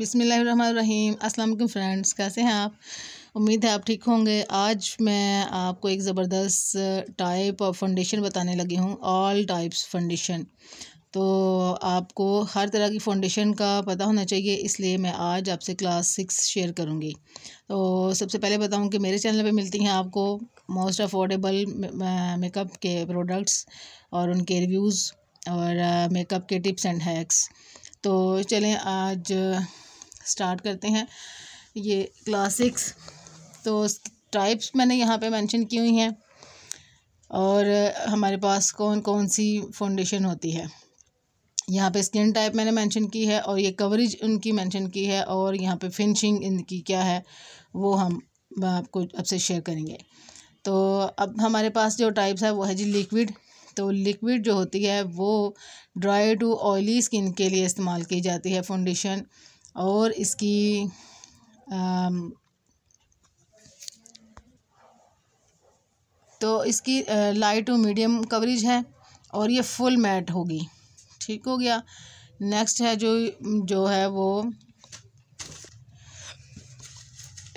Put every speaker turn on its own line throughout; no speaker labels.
बिसमीम् अल्लाम फ्रेंड्स कैसे हैं आप उम्मीद है आप ठीक होंगे आज मैं आपको एक ज़बरदस्त टाइप ऑफ फाउंडेशन बताने लगी हूँ ऑल टाइप्स फाउंडेशन तो आपको हर तरह की फाउंडेशन का पता होना चाहिए इसलिए मैं आज आपसे क्लास सिक्स शेयर करूँगी तो सबसे पहले बताऊँ कि मेरे चैनल पे मिलती हैं आपको मोस्ट अफोर्डेबल मेकअप के प्रोडक्ट्स और उनके रिव्यूज़ और मेकअप के टिप्स एंड हैक्स तो चलें आज स्टार्ट करते हैं ये क्लासिक्स तो टाइप्स मैंने यहाँ पे मेंशन की हुई हैं और हमारे पास कौन कौन सी फाउंडेशन होती है यहाँ पे स्किन टाइप मैंने मेंशन की है और ये कवरेज उनकी मेंशन की है और यहाँ पे फिनिशिंग इनकी क्या है वो हम आपको अब से शेयर करेंगे तो अब हमारे पास जो टाइप्स है वो है जी लिक्विड तो लिक्विड जो होती है वो ड्राई टू ऑयली स्किन के लिए इस्तेमाल की जाती है फाउंडेशन और इसकी आ, तो इसकी लाइट टू मीडियम कवरेज है और ये फुल मैट होगी ठीक हो गया नेक्स्ट है जो जो है वो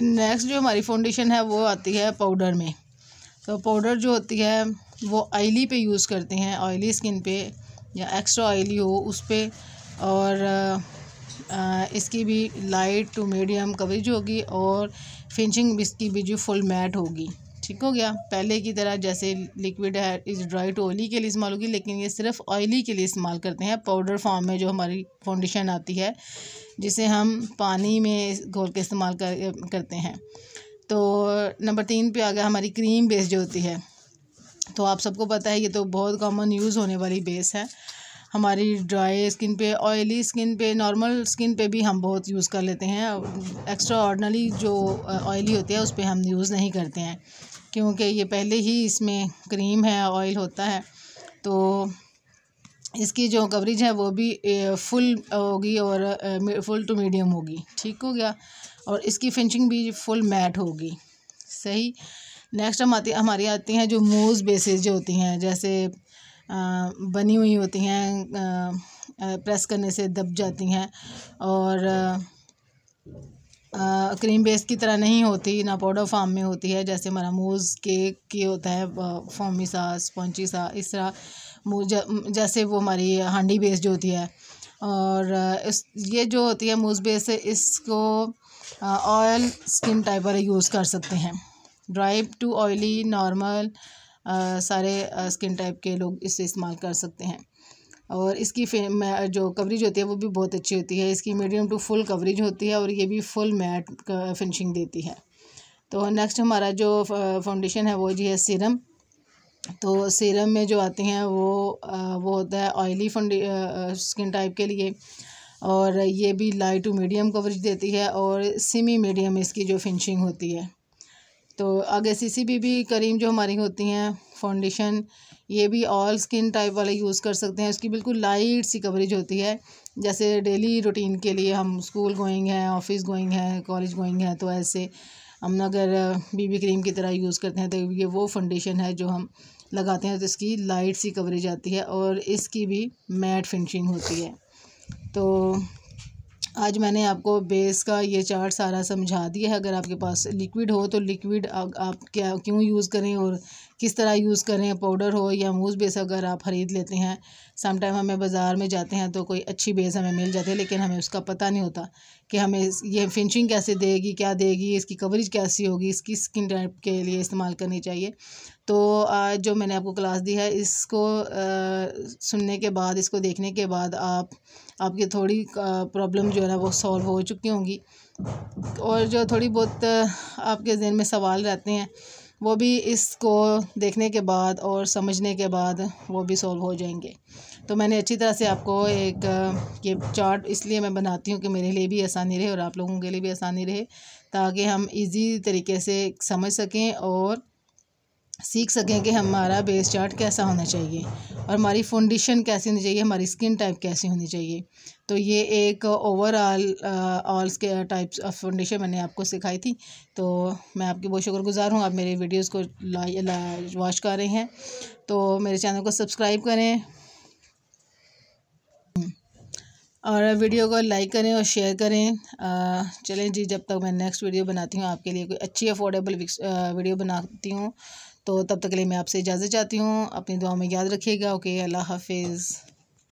नेक्स्ट जो हमारी फाउंडेशन है वो आती है पाउडर में तो पाउडर जो होती है वो ऑयली पे यूज़ करते हैं ऑयली स्किन पे या एक्स्ट्रा ऑयली हो उस पर और आ, इसकी भी लाइट टू मीडियम कवरेज होगी और फिनिशिंग इसकी भी जो फुल मैट होगी ठीक हो गया पहले की तरह जैसे लिक्विड है इस ड्राई टू ऑयली के लिए इस्तेमाल होगी लेकिन ये सिर्फ ऑयली के लिए इस्तेमाल करते हैं पाउडर फॉर्म में जो हमारी फाउंडेशन आती है जिसे हम पानी में घोल के इस्तेमाल कर करते हैं तो नंबर तीन पे आ गया हमारी क्रीम बेस जो होती है तो आप सबको पता है ये तो बहुत कॉमन यूज़ होने वाली बेस है हमारी ड्राई स्किन पे ऑयली स्किन पे नॉर्मल स्किन पे भी हम बहुत यूज़ कर लेते हैं एक्स्ट्रा ऑर्डनली जो ऑयली uh, होती है उस पर हम यूज़ नहीं करते हैं क्योंकि ये पहले ही इसमें क्रीम है ऑयल होता है तो इसकी जो कवरेज है वो भी फुल uh, uh, होगी और फुल टू मीडियम होगी ठीक हो गया और इसकी फिनिशिंग भी फुल मैट होगी सही नेक्स्ट हम आती हमारी आती हैं जो मूज बेसिस जो होती हैं जैसे बनी हुई होती हैं प्रेस करने से दब जाती हैं और क्रीम बेस की तरह नहीं होती ना पाउडर फॉर्म में होती है जैसे हमारा मूज़ केक के होता है फॉमी सा स्पॉन्ची सा इस तरह मूज जैसे वो हमारी हांडी बेस जो होती है और इस ये जो होती है मूज बेस इसको ऑयल स्किन टाइप वाले यूज़ कर सकते हैं ड्राई टू ऑयली नॉर्मल सारे स्किन टाइप के लोग इसे इस्तेमाल कर सकते हैं और इसकी जो कवरेज होती है वो भी बहुत अच्छी होती है इसकी मीडियम टू फुल कवरेज होती है और ये भी फुल मैट फिनिशिंग देती है तो नेक्स्ट हमारा जो फाउंडेशन है वो जी है सीरम तो सीरम में जो आती हैं वो वो होता है ऑयली फंडी स्किन टाइप के लिए और ये भी लाइट टू मीडियम कवरेज देती है और सिमी मीडियम इसकी जो फिनिशिंग होती है तो आगे सी सी बी भी करीम जो हमारी होती हैं फाउंडेशन ये भी ऑल स्किन टाइप वाले यूज़ कर सकते हैं उसकी बिल्कुल लाइट सी कवरेज होती है जैसे डेली रूटीन के लिए हम स्कूल गोइंग हैं ऑफिस गोइंग हैं कॉलेज गोइंग हैं तो ऐसे हम अगर बीबी क्रीम की तरह यूज़ करते हैं तो ये वो फाउंडेशन है जो हम लगाते हैं तो इसकी लाइट सी कवरेज आती है और इसकी भी मैट फिनिशिंग होती है तो आज मैंने आपको बेस का ये चार्ट सारा समझा दिया है अगर आपके पास लिक्विड हो तो लिक्विड आप क्या क्यों यूज़ करें और किस तरह यूज़ करें पाउडर हो या मूज बेस अगर आप ख़रीद लेते हैं समटाइम हमें बाज़ार में जाते हैं तो कोई अच्छी बेस हमें मिल जाती है लेकिन हमें उसका पता नहीं होता कि हमें ये फिनिशिंग कैसे देगी क्या देगी इसकी कवरेज कैसी होगी इसकी स्किन टाइप के लिए इस्तेमाल करनी चाहिए तो आज जो मैंने आपको क्लास दी है इसको आ, सुनने के बाद इसको देखने के बाद आप आपकी थोड़ी प्रॉब्लम जो है ना वो सॉल्व हो चुकी होंगी और जो थोड़ी बहुत आपके जहन में सवाल रहते हैं वो भी इसको देखने के बाद और समझने के बाद वो भी सॉल्व हो जाएंगे तो मैंने अच्छी तरह से आपको एक ये चार्ट इसलिए मैं बनाती हूँ कि मेरे लिए भी आसानी रहे और आप लोगों के लिए भी आसानी रहे ताकि हम इजी तरीके से समझ सकें और सीख सकें कि हमारा बेस चार्ट कैसा होना चाहिए और हमारी फाउंडेशन कैसी होनी चाहिए हमारी स्किन टाइप कैसी होनी चाहिए तो ये एक overall all types of foundation मैंने आपको सिखाई थी तो मैं आपकी बहुत शुक्रगुजार हूँ आप मेरे वीडियोस को ला, वॉच कर रहे हैं तो मेरे चैनल को सब्सक्राइब करें और वीडियो को लाइक करें और शेयर करें uh, चलें जी जब तक मैं नेक्स्ट वीडियो बनाती हूँ आपके लिए कोई अच्छी अफोर्डेबल वीडियो uh, बनाती हूँ तो तब तक के लिए मैं आपसे इजाज़त चाहती हूँ अपनी दुआ में याद रखिएगा ओके अल्लाह हाफिज़